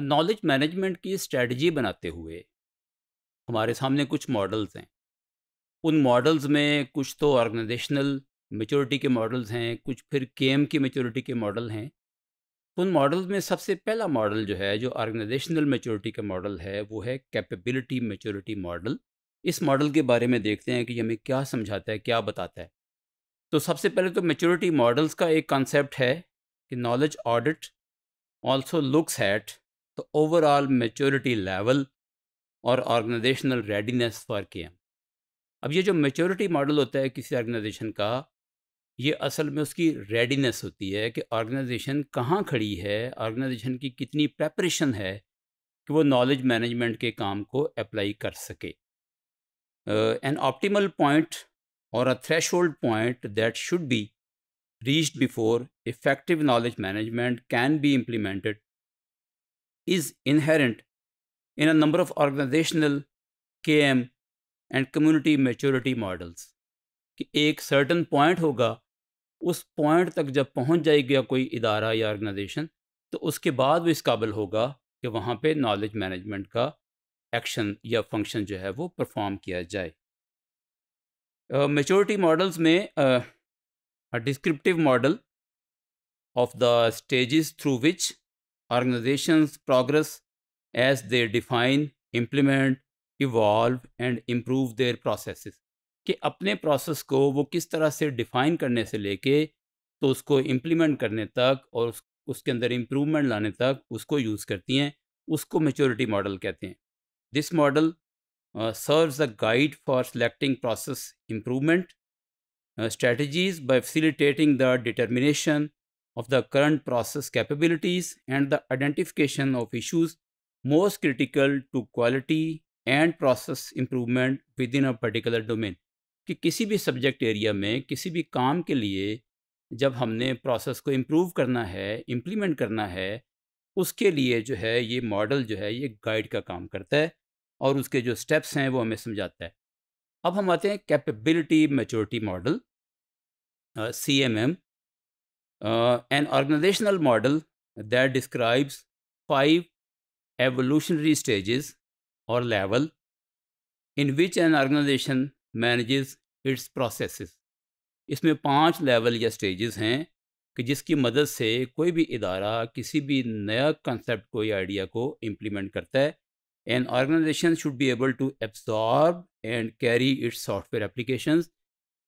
Knowledge management की strategy बनाते हुए हमारे सामने कुछ मॉडल्स हैं उन मॉडल्स में कुछ तो ऑर्गेनाइजेशनल मेचोरिटी के मॉडल्स हैं कुछ फिर के की मेचोरिटी के मॉडल हैं उन मॉडल्स में सबसे पहला मॉडल जो है जो ऑर्गेनाइजेशनल मेच्योरिटी का मॉडल है वो है कैपेबिलिटी मेचोरिटी मॉडल इस मॉडल के बारे में देखते हैं कि हमें क्या समझाता है क्या बताता है तो सबसे पहले तो मेचोरिटी मॉडल्स का एक कॉन्सेप्ट है कि knowledge audit also looks at to overall maturity level और ऑर्गेनाइजेशनल रेडीनेस फॉर के अब ये जो मेचोरिटी मॉडल होता है किसी ऑर्गेनाइजेशन का ये असल में उसकी रेडीनेस होती है कि ऑर्गेनाइजेशन कहाँ खड़ी है ऑर्गेनाइजेशन की कितनी प्रेपरेशन है कि वो नॉलेज मैनेजमेंट के काम को अप्लाई कर सके एन ऑप्टिमल पॉइंट और a threshold point that should be reached before effective knowledge management can be implemented is inherent in a number of organizational KM and community maturity models कि एक certain point होगा उस point तक जब पहुंच जाएगा कोई इदारा या ऑर्गेनाइजेशन तो उसके बाद वो इस काबिल होगा कि वहाँ पे नॉलेज मैनेजमेंट का एक्शन या फंक्शन जो है वो परफॉर्म किया जाए मेच्योरिटी uh, मॉडल्स में descriptive model of the stages through which organizations progress as they define, implement, evolve and improve their processes कि अपने process को वो किस तरह से define करने से लेके तो उसको implement करने तक और उस, उसके अंदर improvement लाने तक उसको use करती हैं उसको maturity model कहते हैं This model uh, serves a guide for selecting process improvement uh, strategies by facilitating the determination of the current process capabilities and the identification of issues most critical to quality and process improvement within a particular domain. कि किसी भी subject area में किसी भी काम के लिए जब हमने process को improve करना है implement करना है उसके लिए जो है ये model जो है ये guide का काम करता है और उसके जो steps हैं वो हमें समझाता है अब हम आते हैं capability maturity model C M M uh, an organizational model that describes five evolutionary stages or level in which an organization manages its processes. इसमें पांच लेवल या स्टेजेस हैं कि जिसकी मदद से कोई भी इदारा किसी भी नया कंसेप्ट को या आइडिया को इम्प्लीमेंट करता है an organisation should be able to absorb and carry its software applications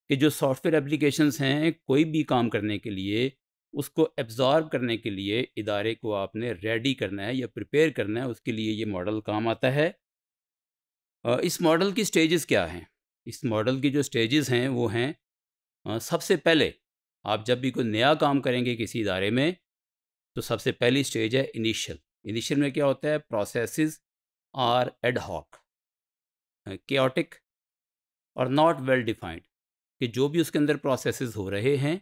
कि जो सॉफ्टवेयर एप्लीकेशंस हैं कोई भी काम करने के लिए उसको एब्ज़ॉर्ब करने के लिए इदारे को आपने रेडी करना है या प्रिपेयर करना है उसके लिए ये मॉडल काम आता है इस मॉडल की स्टेजेस क्या हैं इस मॉडल की जो स्टेजेस हैं वो हैं सबसे पहले आप जब भी कोई नया काम करेंगे किसी इदारे में तो सबसे पहली स्टेज है इनिशियल इनिशियल में क्या होता है प्रोसेस आर एडहॉक केटिक और नॉट वेल डिफाइंड कि जो भी उसके अंदर प्रोसेसेस हो रहे हैं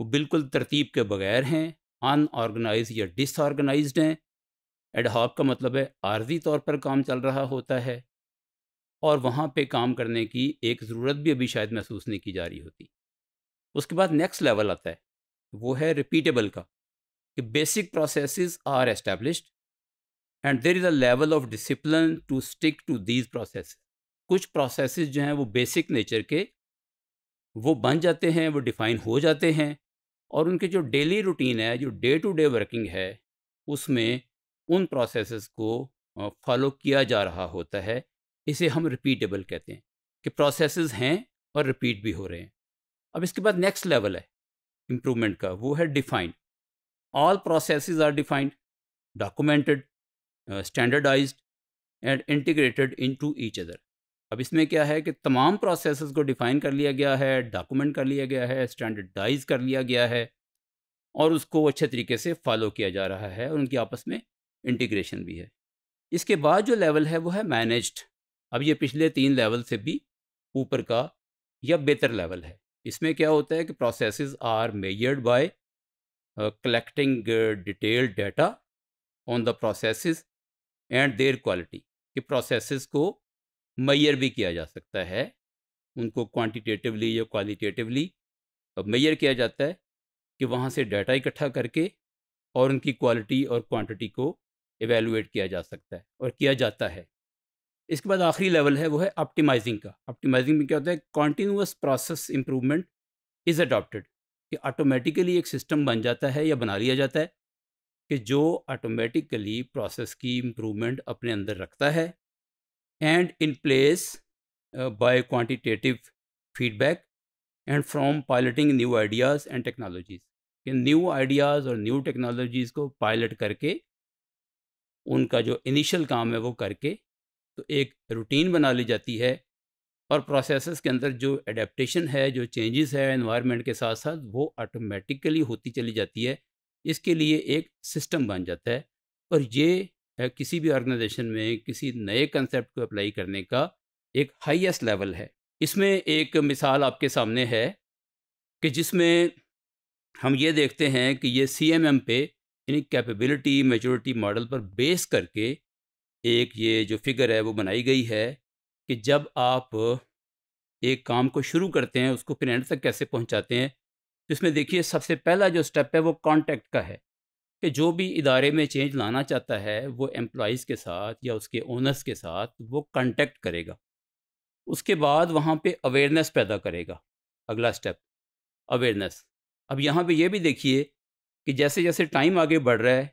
वो बिल्कुल तरतीब के बगैर हैं अनऑर्गेनाइज या डिसऑर्गेनाइज हैं एडहॉक का मतलब है आर्जी तौर पर काम चल रहा होता है और वहाँ पे काम करने की एक ज़रूरत भी अभी शायद महसूस नहीं की जा रही होती उसके बाद नेक्स्ट लेवल आता है वो है रिपीटेबल का कि basic process are established and there is a level of discipline to stick to these process कुछ प्रोसेस जो हैं वो बेसिक नेचर के वो बन जाते हैं वो डिफाइन हो जाते हैं और उनके जो डेली रूटीन है जो डे टू डे वर्किंग है उसमें उन प्रोसेस को फॉलो किया जा रहा होता है इसे हम रिपीटेबल कहते हैं कि प्रोसेस हैं और रिपीट भी हो रहे हैं अब इसके बाद नेक्स्ट लेवल है इम्प्रूवमेंट का वो है defined all process are defined documented standardised and integrated into each other अब इसमें क्या है कि तमाम प्रोसेस को डिफ़ाइन कर लिया गया है डॉक्यूमेंट कर लिया गया है स्टैंडर्डाइज कर लिया गया है और उसको अच्छे तरीके से फॉलो किया जा रहा है और उनकी आपस में इंटीग्रेशन भी है इसके बाद जो लेवल है वो है मैनेज्ड अब ये पिछले तीन लेवल से भी ऊपर का या बेहतर लेवल है इसमें क्या होता है कि processes are measured by collecting detailed data on the process and their quality कि प्रोसेस को मैयर भी किया जा सकता है उनको क्वांटिटेटिवली या क्वालिटेटिवली मैयर किया जाता है कि वहाँ से डाटा इकट्ठा करके और उनकी क्वालिटी और क्वांटिटी को एवेलुएट किया जा सकता है और किया जाता है इसके बाद आखिरी लेवल है वो है ऑप्टिमाइजिंग का ऑप्टिमाइजिंग में क्या होता है continuous process improvement is adopted कि ऑटोमेटिकली एक सिस्टम बन जाता है या बना लिया जाता है कि जो ऑटोमेटिकली प्रोसेस की इम्प्रूवमेंट अपने अंदर रखता है and in place uh, by quantitative feedback and from piloting new ideas and technologies कि न्यू ideas और new technologies को pilot करके उनका जो इनिशियल काम है वो करके तो एक रूटीन बना ली जाती है और प्रोसेसेस के अंदर जो एडेप्टेशन है जो चेंजेस है एनवायरनमेंट के साथ साथ वो ऑटोमेटिकली होती चली जाती है इसके लिए एक सिस्टम बन जाता है और ये किसी भी ऑर्गेनाइजेशन में किसी नए कंसेप्ट को अप्लाई करने का एक हाईएस्ट लेवल है इसमें एक मिसाल आपके सामने है कि जिसमें हम ये देखते हैं कि ये सी एम एम पे यानी कैपेबिलिटी मेजोरिटी मॉडल पर बेस करके एक ये जो फिगर है वो बनाई गई है कि जब आप एक काम को शुरू करते हैं उसको फिर एंड तक कैसे पहुंचाते हैं तो इसमें देखिए सबसे पहला जो स्टेप है वो कांटेक्ट का है कि जो भी इदारे में चेंज लाना चाहता है वो एम्प्लॉज़ के साथ या उसके ओनर्स के साथ वो कांटेक्ट करेगा उसके बाद वहाँ पे अवेयरनेस पैदा करेगा अगला स्टेप अवेयरनेस अब यहाँ पे ये भी देखिए कि जैसे जैसे टाइम आगे बढ़ रहा है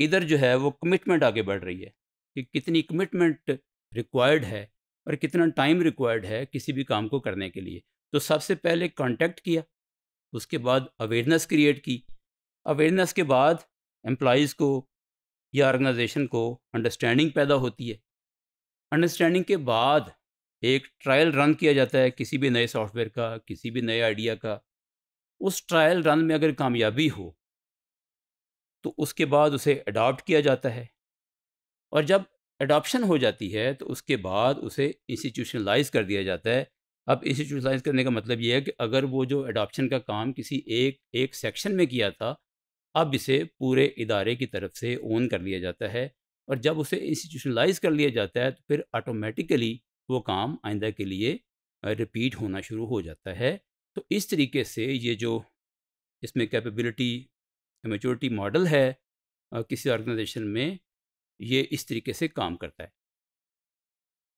इधर जो है वो कमिटमेंट आगे बढ़ रही है कि कितनी कमिटमेंट रिक्वायर्ड है और कितना टाइम रिक्वायर्ड है किसी भी काम को करने के लिए तो सबसे पहले कॉन्टैक्ट किया उसके बाद अवेयरनेस क्रिएट की अवेयरनेस के बाद एम्प्लॉज़ को या ऑर्गेनाइजेशन को अंडरस्टैंडिंग पैदा होती है अंडरस्टैंडिंग के बाद एक ट्रायल रन किया जाता है किसी भी नए सॉफ्टवेयर का किसी भी नए आइडिया का उस ट्रायल रन में अगर कामयाबी हो तो उसके बाद उसे अडॉप्ट किया जाता है और जब अडॉप्शन हो जाती है तो उसके बाद उसे इंस्टीट्यूशनलाइज कर दिया जाता है अब इंस्टीट्यूशनलाइज करने का मतलब ये है कि अगर वो जो अडॉप्शन का काम किसी एक एक सेक्शन में किया था अब इसे पूरे इदारे की तरफ से ओन कर लिया जाता है और जब उसे इंस्टीट्यूशनलाइज कर लिया जाता है तो फिर ऑटोमेटिकली वो काम आइंदा के लिए रिपीट होना शुरू हो जाता है तो इस तरीके से ये जो इसमें कैपेबिलिटी मेचोरिटी मॉडल है किसी ऑर्गेनाइजेशन में ये इस तरीके से काम करता है